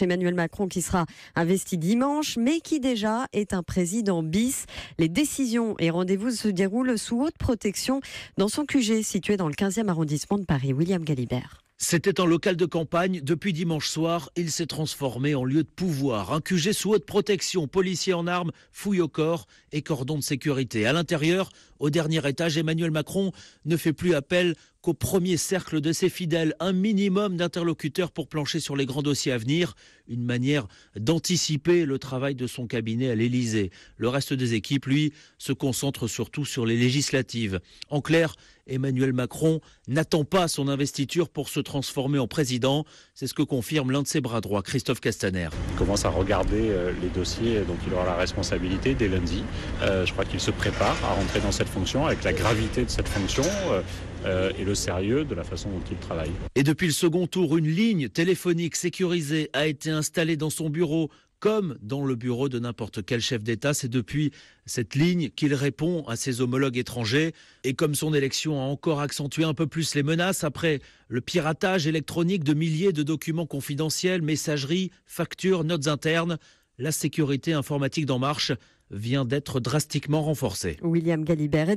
Emmanuel Macron qui sera investi dimanche, mais qui déjà est un président bis. Les décisions et rendez-vous se déroulent sous haute protection dans son QG situé dans le 15e arrondissement de Paris. William Galibert. C'était un local de campagne. Depuis dimanche soir, il s'est transformé en lieu de pouvoir. Un QG sous haute protection, policiers en armes, fouilles au corps et cordon de sécurité. À l'intérieur, au dernier étage, Emmanuel Macron ne fait plus appel qu'au premier cercle de ses fidèles un minimum d'interlocuteurs pour plancher sur les grands dossiers à venir, une manière d'anticiper le travail de son cabinet à l'Élysée. Le reste des équipes, lui, se concentre surtout sur les législatives. En clair, Emmanuel Macron n'attend pas son investiture pour se transformer en président. C'est ce que confirme l'un de ses bras droits, Christophe Castaner. Il commence à regarder euh, les dossiers euh, dont il aura la responsabilité dès lundi. Euh, je crois qu'il se prépare à rentrer dans cette fonction avec la gravité de cette fonction. Euh, et le sérieux de la façon dont il travaille. Et depuis le second tour, une ligne téléphonique sécurisée a été installée dans son bureau comme dans le bureau de n'importe quel chef d'État. C'est depuis cette ligne qu'il répond à ses homologues étrangers. Et comme son élection a encore accentué un peu plus les menaces après le piratage électronique de milliers de documents confidentiels, messageries, factures, notes internes, la sécurité informatique d'En Marche vient d'être drastiquement renforcée. William Galibert